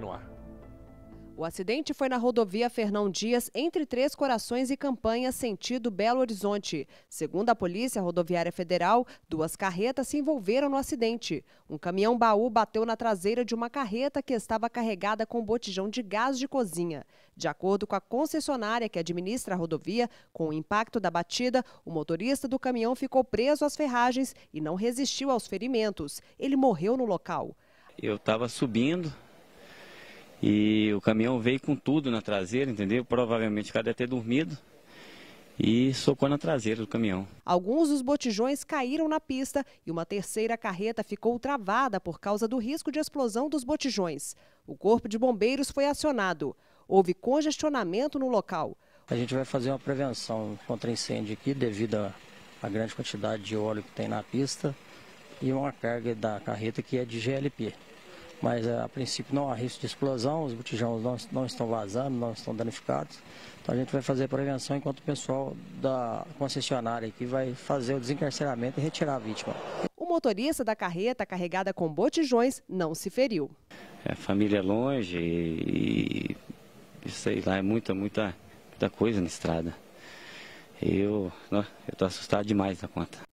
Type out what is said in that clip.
no ar. O acidente foi na rodovia Fernão Dias, entre Três Corações e Campanha, sentido Belo Horizonte. Segundo a Polícia Rodoviária Federal, duas carretas se envolveram no acidente. Um caminhão-baú bateu na traseira de uma carreta que estava carregada com botijão de gás de cozinha. De acordo com a concessionária que administra a rodovia, com o impacto da batida, o motorista do caminhão ficou preso às ferragens e não resistiu aos ferimentos. Ele morreu no local. Eu estava subindo, e o caminhão veio com tudo na traseira, entendeu? Provavelmente o cara deve ter dormido e socou na traseira do caminhão. Alguns dos botijões caíram na pista e uma terceira carreta ficou travada por causa do risco de explosão dos botijões. O corpo de bombeiros foi acionado. Houve congestionamento no local. A gente vai fazer uma prevenção contra incêndio aqui devido à grande quantidade de óleo que tem na pista e uma carga da carreta que é de GLP mas eh, a princípio não há risco de explosão, os botijões não, não estão vazando, não estão danificados. Então a gente vai fazer a prevenção enquanto o pessoal da concessionária aqui vai fazer o desencarceramento e retirar a vítima. O motorista da carreta carregada com botijões não se feriu. É, a família é longe e, e sei lá, é muita, muita, muita coisa na estrada. Eu estou assustado demais da conta.